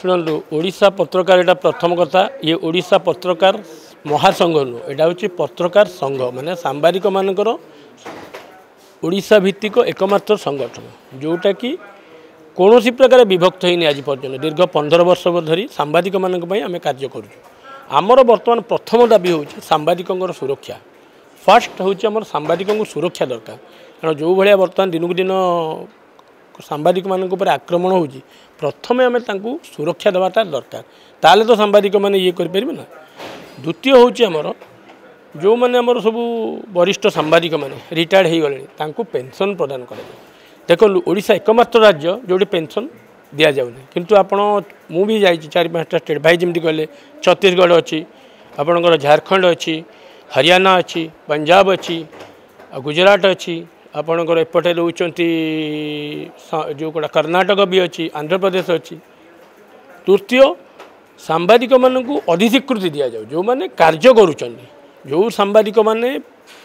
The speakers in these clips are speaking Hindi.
ଶୁଣନ୍ତୁ ଓଡ଼ିଶା ପତ୍ରକାର ଏଇଟା ପ୍ରଥମ କଥା ଇଏ ଓଡ଼ିଶା ପତ୍ରକାର ମହାସଂଘ ନୁହଁ ଏଇଟା ହେଉଛି ପତ୍ରକାର ସଂଘ ମାନେ ସାମ୍ବାଦିକମାନଙ୍କର ଓଡ଼ିଶା ଭିତ୍ତିକ ଏକମାତ୍ର ସଂଗଠନ ଯେଉଁଟାକି କୌଣସି ପ୍ରକାର ବିଭକ୍ତ ହୋଇନି ଆଜି ପର୍ଯ୍ୟନ୍ତ ଦୀର୍ଘ ପନ୍ଦର ବର୍ଷ ଧରି ସାମ୍ବାଦିକମାନଙ୍କ ପାଇଁ ଆମେ କାର୍ଯ୍ୟ କରୁଛୁ ଆମର ବର୍ତ୍ତମାନ ପ୍ରଥମ ଦାବି ହେଉଛି ସାମ୍ବାଦିକଙ୍କର ସୁରକ୍ଷା ଫାର୍ଷ୍ଟ ହେଉଛି ଆମର ସାମ୍ବାଦିକଙ୍କୁ ସୁରକ୍ଷା ଦରକାର କାରଣ ଯେଉଁଭଳିଆ ବର୍ତ୍ତମାନ ଦିନକୁ ଦିନ सांबादिक आक्रमण हो प्रथम आम सुरक्षा देवाटा दरकार ताल तो ये ना द्वितीय हूँ आमर जो मैंने सब वरिष्ठ सांबादिक रिटायर्ड हो गले पेनसन प्रदान कर देख ओडा एकम्र राज्य जो पेनसन दि जाऊ कि भी जा चार पाँचटा स्टेट भाई जमी कहे छत्तीशगढ़ अच्छी आपणकर झारखंड अच्छी हरियाणा अच्छी पंजाब अच्छी गुजरात अच्छी ଆପଣଙ୍କର ଏପଟେ ରହୁଛନ୍ତି ଯେଉଁ କେଉଁଟା କର୍ଣ୍ଣାଟକ ବି ଅଛି ଆନ୍ଧ୍ରପ୍ରଦେଶ ଅଛି ତୃତୀୟ ସାମ୍ବାଦିକମାନଙ୍କୁ ଅଧିସ୍ୱୀକୃତି ଦିଆଯାଉ ଯେଉଁମାନେ କାର୍ଯ୍ୟ କରୁଛନ୍ତି ଯେଉଁ ସାମ୍ବାଦିକମାନେ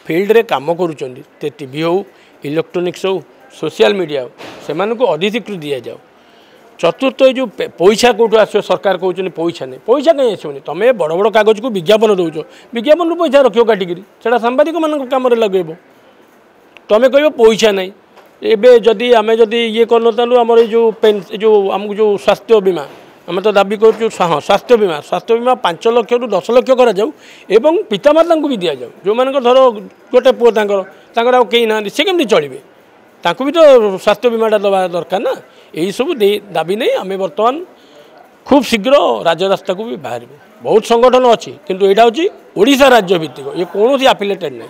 ଫିଲ୍ଡରେ କାମ କରୁଛନ୍ତି ସେ ଟିଭି ହେଉ ଇଲେକ୍ଟ୍ରୋନିକ୍ସ ହେଉ ସୋସିଆଲ ମିଡ଼ିଆ ହେଉ ସେମାନଙ୍କୁ ଅଧିସ୍ୱୀକୃତି ଦିଆଯାଉ ଚତୁର୍ଥ ଏ ଯେଉଁ ପଇସା କେଉଁଠୁ ଆସିବ ସରକାର କହୁଛନ୍ତି ପଇସା ନାହିଁ ପଇସା କାହିଁ ଆସିବନି ତୁମେ ବଡ଼ ବଡ଼ କାଗଜକୁ ବିଜ୍ଞାପନ ଦେଉଛ ବିଜ୍ଞାପନରୁ ପଇସା ରଖିବ କାଟିକିରି ସେଇଟା ସାମ୍ବାଦିକମାନଙ୍କ କାମରେ ଲଗାଇବ তুমি কইব পয়সা নাই এবে যদি আমি যদি ইয়ে করনতালু আমার এই যে যে আমি যে স্বাস্থ্য বীমা আমি তো দাবি করছু হ্যাঁ স্বাস্থ্য বীমা স্বাস্থ্য বীমা পাঁচ লক্ষ রু দশ লক্ষ করা যাও এবং পিতামাতা বি দিয়া যাও যে ধর গোটে পুয়া তাঁর তাঁর আর কে না সে কেমনি চলবে তাঁকু বি তো স্বাস্থ্য বীমাটা দেওয়া দরকার না এইসব দাবি নেই আমি বর্তমান খুব শীঘ্র রাজরাস্তাকে বি বাহার বহুত সংগঠন অনেক কিন্তু এটা হচ্ছে ওড়শা রাজ্য ভিত্তিক এ কোণী আফিলেটেড নাই